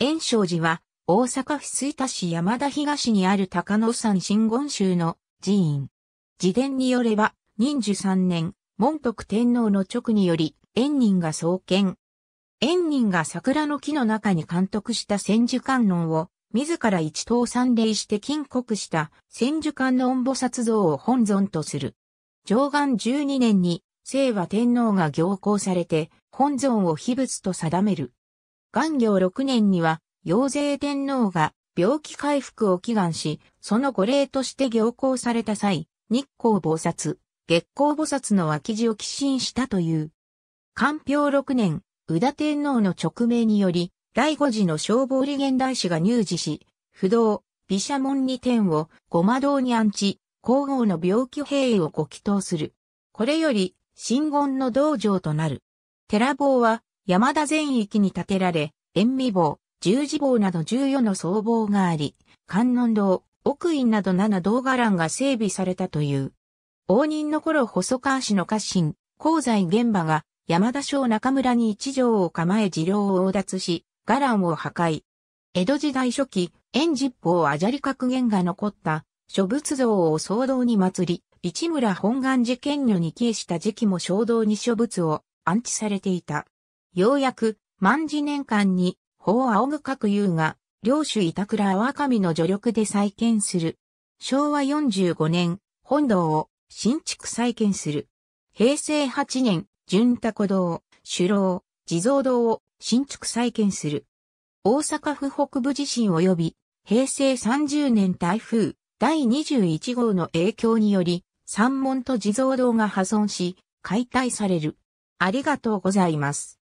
炎章寺は、大阪府吹田市山田東にある高野山真言宗の寺院。寺伝によれば、忍寿3年、門徳天皇の直により、円人が創建。円人が桜の木の中に監督した千手観音を、自ら一刀三礼して禁国した千手観音菩薩像を本尊とする。上岸12年に、清和天皇が行幸されて、本尊を秘仏と定める。元行六年には、陽勢天皇が病気回復を祈願し、その御礼として行行された際、日光菩薩、月光菩薩の脇地を寄進したという。官票六年、宇田天皇の勅命により、第五次の消防理現大師が入寺し、不動、毘沙門二天をご魔道に安置、皇后の病気兵衛をご祈祷する。これより、真言の道場となる。寺坊は、山田全域に建てられ、塩味棒、十字棒など14の僧帽があり、観音堂、奥院など7道伽藍が整備されたという。応仁の頃細川氏の家臣、香西玄馬が山田省中村に一条を構え寺療を横奪し、伽藍を破壊。江戸時代初期、円十法あじゃり格言が残った諸仏像を騒動に祭り、市村本願寺県女に帰した時期も衝動に諸仏を安置されていた。ようやく、万事年間に、法仰ぐ各有が、領主板倉阿神の助力で再建する。昭和45年、本堂を新築再建する。平成8年、順太古堂、首楼、地蔵堂を新築再建する。大阪府北部地震及び平成30年台風第21号の影響により、山門と地蔵堂が破損し、解体される。ありがとうございます。